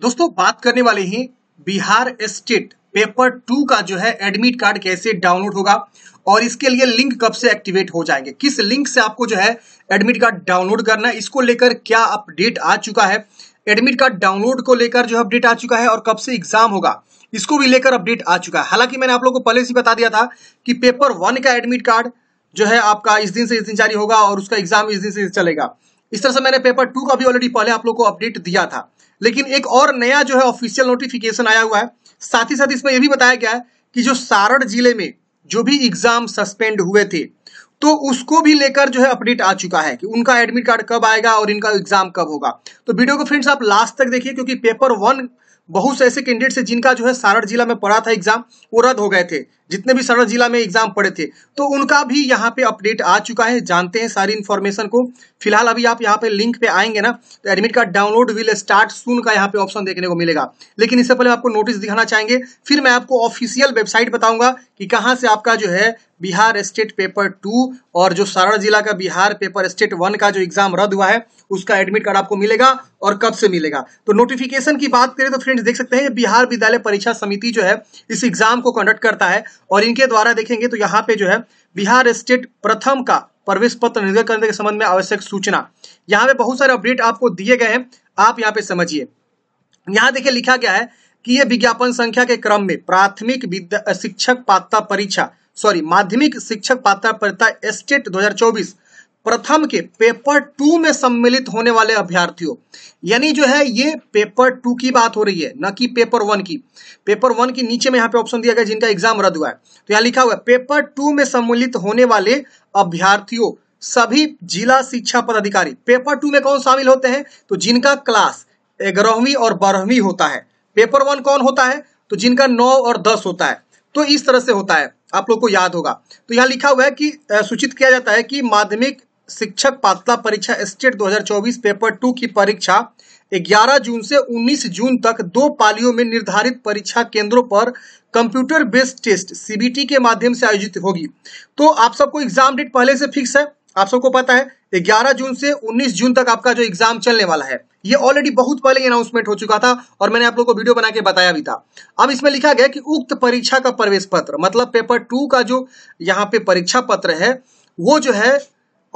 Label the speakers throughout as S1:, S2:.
S1: दोस्तों बात करने वाले हैं बिहार स्टेट पेपर टू का जो है एडमिट कार्ड कैसे डाउनलोड होगा और इसके लिए लिंक कब से एक्टिवेट हो जाएंगे किस लिंक से आपको जो है एडमिट कार्ड डाउनलोड करना है इसको लेकर क्या अपडेट आ चुका है एडमिट कार्ड डाउनलोड को लेकर जो अपडेट आ चुका है और कब से एग्जाम होगा इसको भी लेकर अपडेट आ चुका है हालांकि मैंने आप लोगों को पहले से बता दिया था कि पेपर वन का एडमिट कार्ड जो है आपका इस दिन से इस दिन जारी होगा और उसका एग्जाम इस दिन से चलेगा इस तरह से मैंने पेपर टू का भी ऑलरेडी पहले आप लोग को अपडेट दिया था लेकिन एक और नया जो है ऑफिशियल नोटिफिकेशन आया हुआ है साथ ही साथ इसमें यह भी बताया गया है कि जो सारण जिले में जो भी एग्जाम सस्पेंड हुए थे तो उसको भी लेकर जो है अपडेट आ चुका है कि उनका एडमिट कार्ड कब आएगा और इनका एग्जाम कब होगा तो वीडियो को फ्रेंड्स आप लास्ट तक देखिए क्योंकि पेपर वन बहुत से ऐसे कैंडिडेट है जिनका जो है सारण जिला में पड़ा था एग्जाम वो रद्द हो गए थे जितने भी सारण जिला में एग्जाम पड़े थे तो उनका भी यहाँ पे अपडेट आ चुका है जानते हैं सारी इन्फॉर्मेशन को फिलहाल अभी आप यहाँ पे लिंक पे आएंगे ना तो admit card download will start soon का यहाँ पे ऑप्शन देखने को मिलेगा लेकिन इससे पहले आपको नोटिस दिखाना चाहेंगे फिर मैं आपको ऑफिशियल वेबसाइट बताऊंगा कि कहाँ से आपका जो है बिहार स्टेट पेपर टू और जो सारण जिला का बिहार पेपर स्टेट वन का जो एग्जाम रद्द हुआ है उसका एडमिट कार्ड आपको मिलेगा और कब से मिलेगा तो नोटिफिकेशन की बात करें तो फ्रेंड्स देख सकते हैं बिहार विद्यालय परीक्षा समिति जो है इस एग्जाम को कंडक्ट करता है और इनके द्वारा देखेंगे तो यहाँ पे जो है बिहार स्टेट प्रथम का प्रवेश पत्र निर्गत करने के संबंध में आवश्यक सूचना यहाँ पे बहुत सारे अपडेट आपको दिए गए हैं आप यहाँ पे समझिए यहाँ देखिए लिखा गया है कि ये विज्ञापन संख्या के क्रम में प्राथमिक शिक्षक पात्रता परीक्षा सॉरी माध्यमिक शिक्षक पात्रता एस्टेट 2024 प्रथम के पेपर टू में सम्मिलित होने वाले अभ्यर्थियों यानी जो है ये पेपर टू की बात हो रही है न कि पेपर वन की पेपर वन के नीचे में यहाँ पे ऑप्शन दिया गया जिनका एग्जाम रद्द हुआ है तो यहाँ लिखा हुआ है पेपर टू में सम्मिलित होने वाले अभ्यर्थियों सभी जिला शिक्षा पदाधिकारी पेपर टू में कौन शामिल होते हैं तो जिनका क्लास ग्यारहवीं और बारहवीं होता है पेपर वन कौन होता है तो जिनका नौ और दस होता है तो इस तरह से होता है आप लोग को याद होगा तो यहाँ लिखा हुआ है कि सूचित किया जाता है कि माध्यमिक शिक्षक पात्रता परीक्षा स्टेट 2024 पेपर टू की परीक्षा 11 जून से 19 जून तक दो पालियों में निर्धारित परीक्षा केंद्रों पर कंप्यूटर बेस्ड टेस्ट सीबीटी के माध्यम से आयोजित होगी तो आप सबको एग्जाम डेट पहले से फिक्स है आप सबको पता है 11 जून से 19 जून तक आपका जो एग्जाम चलने वाला है ये ऑलरेडी बहुत पहले अनाउंसमेंट हो चुका था और मैंने आप लोग को वीडियो बना के बताया भी था अब इसमें लिखा गया कि उक्त परीक्षा का प्रवेश पत्र मतलब पेपर टू का जो यहाँ पे परीक्षा पत्र है वो जो है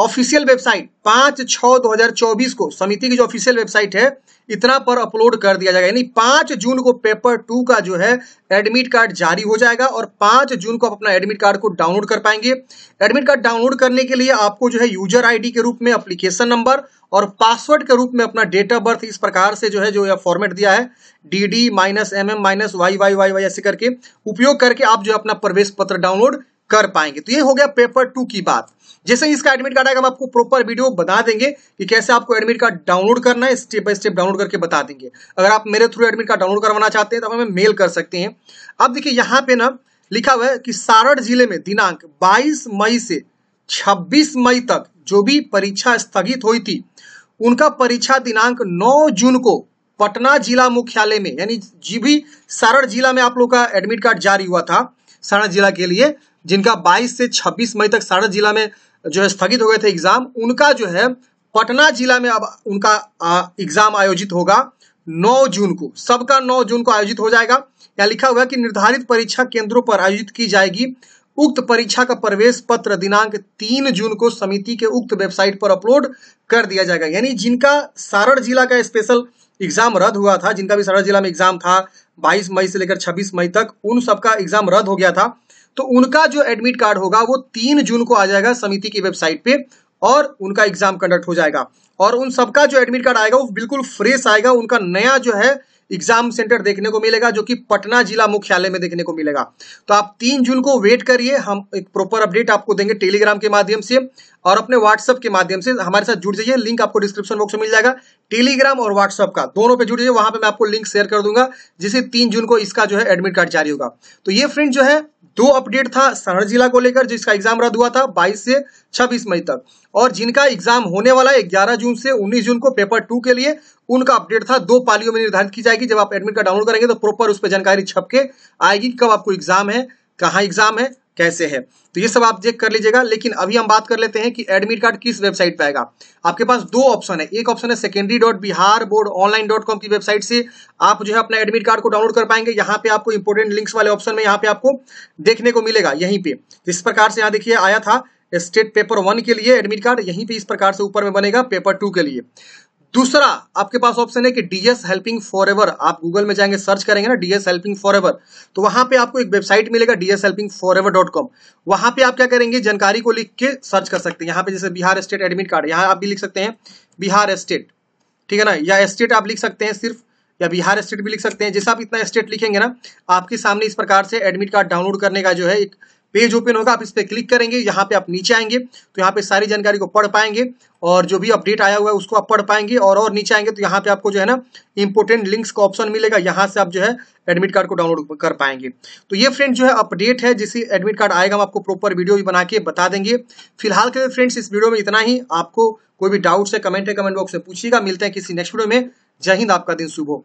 S1: ऑफिशियल वेबसाइट पांच छह दो हजार चौबीस को समिति की जो ऑफिशियल वेबसाइट है इतना पर अपलोड कर दिया जाएगा यानी पांच जून को पेपर टू का जो है एडमिट कार्ड जारी हो जाएगा और पांच जून को आप अपना एडमिट कार्ड को डाउनलोड कर पाएंगे एडमिट कार्ड डाउनलोड करने के लिए आपको जो है यूजर आईडी के रूप में अप्लीकेशन नंबर और पासवर्ड के रूप में अपना डेट ऑफ बर्थ इस प्रकार से जो है जो यह फॉर्मेट दिया है D D minus M M minus Y Y Y Y ऐसे करके उपयोग करके आप जो अपना प्रवेश पत्र डाउनलोड कर पाएंगे तो ये हो गया पेपर टू की बात जैसे ही इसका एडमिट कार्ड आएगा हम आपको प्रॉपर वीडियो बता देंगे कि कैसे आपको एडमिट कार्ड डाउनलोड करना है स्टेप बाय स्टेप डाउनलोड करके बता देंगे अगर आप मेरे थ्रू एडमिट कार्ड डाउनलोड करवाना चाहते हैं तो हमें मेल कर सकते हैं अब देखिए यहाँ पे ना लिखा हुआ है कि सारण जिले में दिनांक बाईस मई से छब्बीस मई तक जो भी परीक्षा स्थगित हुई थी उनका परीक्षा दिनांक नौ जून को पटना जिला मुख्यालय में यानी जी भी सारण जिला में आप लोग का एडमिट कार्ड जारी हुआ था सारण जिला के लिए जिनका 22 से 26 मई तक सारण जिला में जो है स्थगित हो गए थे एग्जाम उनका जो है पटना जिला में अब उनका एग्जाम आयोजित होगा 9 जून को सबका 9 जून को आयोजित हो जाएगा या लिखा हुआ है कि निर्धारित परीक्षा केंद्रों पर आयोजित की जाएगी उक्त परीक्षा का प्रवेश पत्र दिनांक तीन जून को समिति के उक्त वेबसाइट पर अपलोड कर दिया जाएगा यानी जिनका सारण जिला का स्पेशल एग्जाम रद्द हुआ था जिनका भी सारण जिला में एग्जाम था 22 मई से लेकर 26 मई तक उन सबका एग्जाम रद्द हो गया था तो उनका जो एडमिट कार्ड होगा वो तीन जून को आ जाएगा समिति की वेबसाइट पे और उनका एग्जाम कंडक्ट हो जाएगा और उन सबका जो एडमिट कार्ड आएगा वो बिल्कुल फ्रेश आएगा उनका नया जो है एग्जाम सेंटर देखने को मिलेगा जो कि पटना जिला मुख्यालय में देखने को मिलेगा तो आप तीन जून को वेट करिए हम एक प्रॉपर अपडेट आपको देंगे टेलीग्राम के माध्यम से और अपने व्हाट्सएप के माध्यम से हमारे साथ जुड़ जाइए लिंक आपको डिस्क्रिप्शन बॉक्स में मिल जाएगा टेलीग्राम और व्हाट्सएप का दोनों पे जुड़ जाइए वहां पर मैं आपको लिंक शेयर कर दूंगा जिसे तीन जून को इसका जो है एडमिट कार्ड जारी होगा तो ये फ्रेंड जो है दो अपडेट था सरण जिला को लेकर जिसका एग्जाम रद्द हुआ था 22 से 26 मई तक और जिनका एग्जाम होने वाला है 11 जून से 19 जून को पेपर टू के लिए उनका अपडेट था दो पालियों में निर्धारित की जाएगी जब आप एडमिट कार्ड डाउनलोड करेंगे तो प्रॉपर उस पर जानकारी छप के आएगी कब आपको एग्जाम है कहाँ एग्जाम है कैसे है तो ये सब आप चेक कर लीजिएगा लेकिन अभी हम बात कर लेते हैं कि एडमिट कार्ड किस वेबसाइट पे आएगा आपके पास दो ऑप्शन है एक ऑप्शन है secondary dot Bihar board online dot com की वेबसाइट से आप जो है अपना एडमिट कार्ड को डाउनलोड कर पाएंगे यहाँ पे आपको इंपोर्टेंट लिंक्स वाले ऑप्शन में यहाँ पे आपको देखने को मिलेगा यहीं पे जिस प्रकार से यहाँ देखिए आया था स्टेट पेपर वन के लिए एडमिट कार्ड यहीं पे इस प्रकार से ऊपर में बनेगा पेपर टू के लिए दूसरा आपके पास ऑप्शन है कि डीएस हेल्पिंग फॉर एवर आप गूगल में जाएंगे सर्च करेंगे ना डीएस हेल्पिंग फॉर एवर तो वहां पे आपको एक वेबसाइट मिलेगा DS helping forever dot com वहां पर आप क्या करेंगे जानकारी को लिख के सर्च कर सकते हैं यहाँ पे जैसे बिहार स्टेट एडमिट कार्ड यहाँ आप भी लिख सकते हैं बिहार स्टेट ठीक है ना या स्टेट आप लिख सकते हैं सिर्फ या बिहार स्टेट भी लिख सकते हैं जैसे आप इतना स्टेट लिखेंगे ना आपके सामने इस प्रकार से एडमिट कार्ड डाउनलोड करने का जो है एक पेज ओपन होगा आप इस पर क्लिक करेंगे यहाँ पे आप नीचे आएंगे तो यहाँ पे सारी जानकारी को पढ़ पाएंगे और जो भी अपडेट आया हुआ है उसको आप पढ़ पाएंगे और और नीचे आएंगे तो यहाँ पे आपको जो है ना इंपोर्टेंट लिंक्स का ऑप्शन मिलेगा यहाँ से आप जो है एडमिट कार्ड को डाउनलोड कर पाएंगे तो ये फ्रेंड जो है अपडेट है जिसे एडमिट कार्ड आएगा हम आपको प्रॉपर वीडियो भी बना के बता देंगे फिलहाल के फ्रेंड्स इस वीडियो में इतना ही आपको कोई भी डाउट्स है कमेंट है कमेंट बॉक्स में पूछिएगा मिलते हैं किसी नेक्स्ट वीडियो में जय हिंद आपका दिन शुभ हो